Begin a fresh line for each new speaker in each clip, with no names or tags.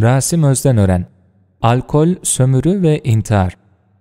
Rasim Özdenören Alkol, sömürü ve intihar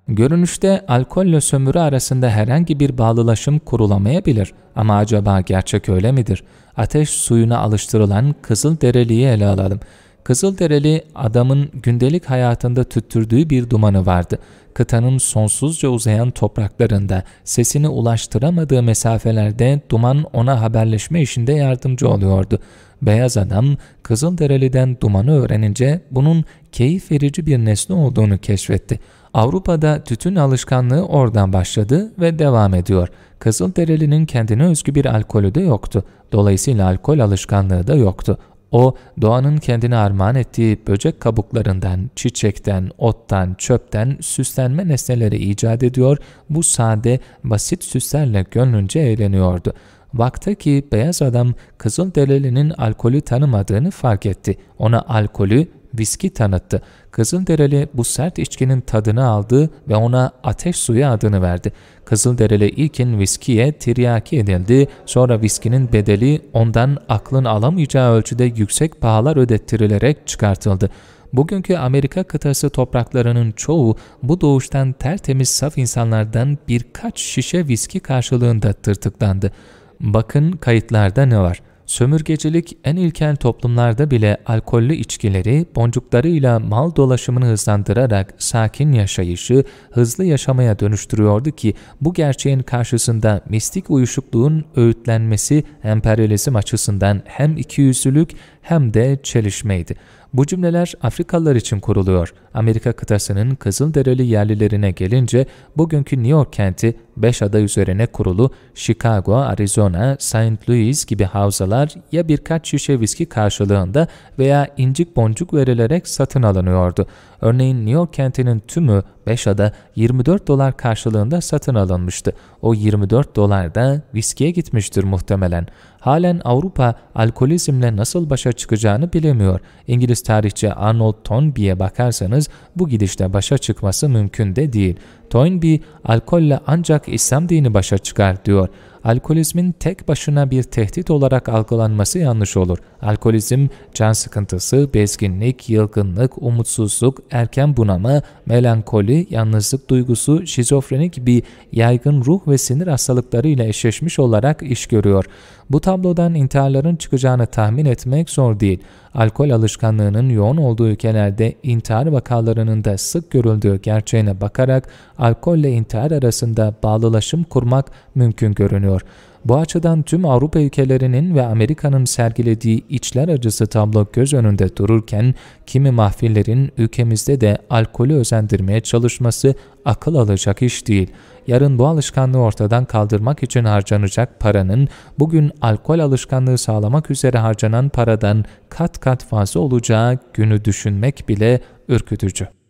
Görünüşte alkolle sömürü arasında herhangi bir bağlılaşım kurulamayabilir ama acaba gerçek öyle midir? Ateş suyuna alıştırılan kızıl dereliği ele alalım. Kızılderili adamın gündelik hayatında tüttürdüğü bir dumanı vardı. Kıtanın sonsuzca uzayan topraklarında sesini ulaştıramadığı mesafelerde duman ona haberleşme işinde yardımcı oluyordu. Beyaz adam Kızılderili'den dumanı öğrenince bunun keyif verici bir nesne olduğunu keşfetti. Avrupa'da tütün alışkanlığı oradan başladı ve devam ediyor. Kızılderili'nin kendine özgü bir alkolü de yoktu. Dolayısıyla alkol alışkanlığı da yoktu. O doğanın kendine armağan ettiği böcek kabuklarından, çiçekten, ottan, çöpten süslenme nesneleri icat ediyor, bu sade, basit süslerle gönlünce eğleniyordu. Vaktaki beyaz adam kızıl delilinin alkolü tanımadığını fark etti. Ona alkolü viski tanıttı. Kızılderili bu sert içkinin tadını aldı ve ona ateş suyu adını verdi. Kızılderili ilkin viskiye tiryaki edildi, sonra viskinin bedeli ondan aklın alamayacağı ölçüde yüksek pahalar ödettirilerek çıkartıldı. Bugünkü Amerika kıtası topraklarının çoğu bu doğuştan tertemiz saf insanlardan birkaç şişe viski karşılığında tırtıklandı. Bakın kayıtlarda ne var? Sömürgecilik en ilkel toplumlarda bile alkollü içkileri boncuklarıyla mal dolaşımını hızlandırarak sakin yaşayışı hızlı yaşamaya dönüştürüyordu ki bu gerçeğin karşısında mistik uyuşukluğun öğütlenmesi emperyalizm açısından hem ikiyüzlülük hem de çelişmeydi. Bu cümleler Afrikalılar için kuruluyor. Amerika kıtasının Kızılderili yerlilerine gelince bugünkü New York kenti 5 aday üzerine kurulu Chicago, Arizona, St. Louis gibi havzalar ya birkaç şişe viski karşılığında veya incik boncuk verilerek satın alınıyordu. Örneğin New York kentinin tümü 5 ada 24 dolar karşılığında satın alınmıştı. O 24 dolar da viskiye gitmiştir muhtemelen. Halen Avrupa alkolizmle nasıl başa çıkacağını bilemiyor. İngiliz tarihçi Arnold Toynbee'ye bakarsanız bu gidişle başa çıkması mümkün de değil. Toynbee alkolle ancak olarak İslam dini başa çıkar diyor alkolizmin tek başına bir tehdit olarak algılanması yanlış olur. Alkolizm, can sıkıntısı, bezginlik, yılgınlık, umutsuzluk, erken bunama, melankoli, yalnızlık duygusu, şizofreni gibi yaygın ruh ve sinir hastalıkları ile eşleşmiş olarak iş görüyor. Bu tablodan intiharların çıkacağını tahmin etmek zor değil. Alkol alışkanlığının yoğun olduğu ülkelerde intihar vakalarının da sık görüldüğü gerçeğine bakarak alkolle intihar arasında bağlılaşım kurmak mümkün görünüyor görünüyor. Bu açıdan tüm Avrupa ülkelerinin ve Amerika'nın sergilediği içler acısı tablo göz önünde dururken, kimi mahfillerin ülkemizde de alkolü özendirmeye çalışması akıl alacak iş değil. Yarın bu alışkanlığı ortadan kaldırmak için harcanacak paranın, bugün alkol alışkanlığı sağlamak üzere harcanan paradan kat kat fazla olacağı günü düşünmek bile ürkütücü.